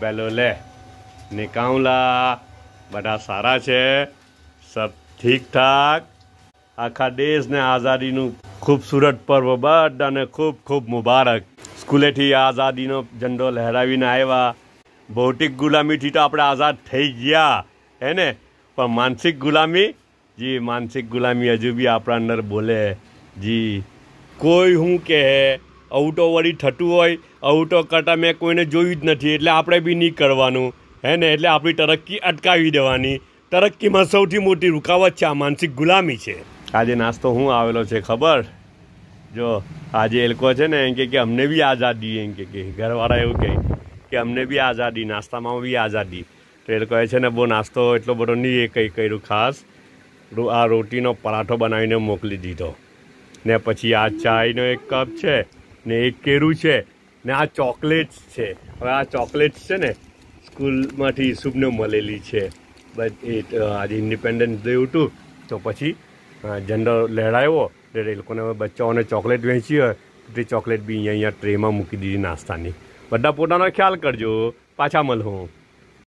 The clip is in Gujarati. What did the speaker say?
વહેલો લે નિકાઉલા બધા સારા છે સબ ઠીક ઠાક આખા દેશને આઝાદીનું ખૂબસૂરત પર્વ બધાને ખૂબ ખૂબ મુબારક સ્કૂલેથી આઝાદીનો ઝંડો લહેરાવીને આવ્યા ભૌતિક ગુલામીથી તો આપણે આઝાદ થઈ ગયા હેને પણ માનસિક ગુલામી જી માનસિક ગુલામી હજુ બી આપણા અંદર બોલે જી કોઈ હું કહે આવું તો વળી થતું હોય આવું તો કરતાં મેં કોઈને જોયું જ નથી એટલે આપણે બી નહીં કરવાનું હે ને એટલે આપણી તરક્કી અટકાવી દેવાની તરક્કીમાં સૌથી મોટી રૂકાવટ છે આ માનસિક ગુલામી છે આજે નાસ્તો હું આવેલો છે ખબર જો આજે એ લોકો છે ને એમ કે અમને બી આઝાદી એમ કે ઘરવાળા એવું કહે કે અમને બી આઝાદી નાસ્તામાં બી આઝાદી તો એ લોકોએ છે ને બહુ નાસ્તો એટલો બધો નહીં એ કંઈ કર્યું ખાસ આ રોટીનો પરાઠો બનાવીને મોકલી દીધો ને પછી આ ચાયનો એક કપ છે ને એક કેરું છે ને આ ચોકલેટ્સ છે હવે આ ચોકલેટ્સ છે ને સ્કૂલમાંથી શુભને મળેલી છે બટ એ આજે ઇન્ડિપેન્ડન્સ ડે હતું તો પછી જનરલ લહેરાયો એટલે એ લોકોને હવે બચ્ચાઓને ચોકલેટ વેચી હોય તે ચોકલેટ બી અહીંયા અહીંયા ટ્રેમાં મૂકી દીધી નાસ્તાની બધા પોતાનો ખ્યાલ કરજો પાછા મળું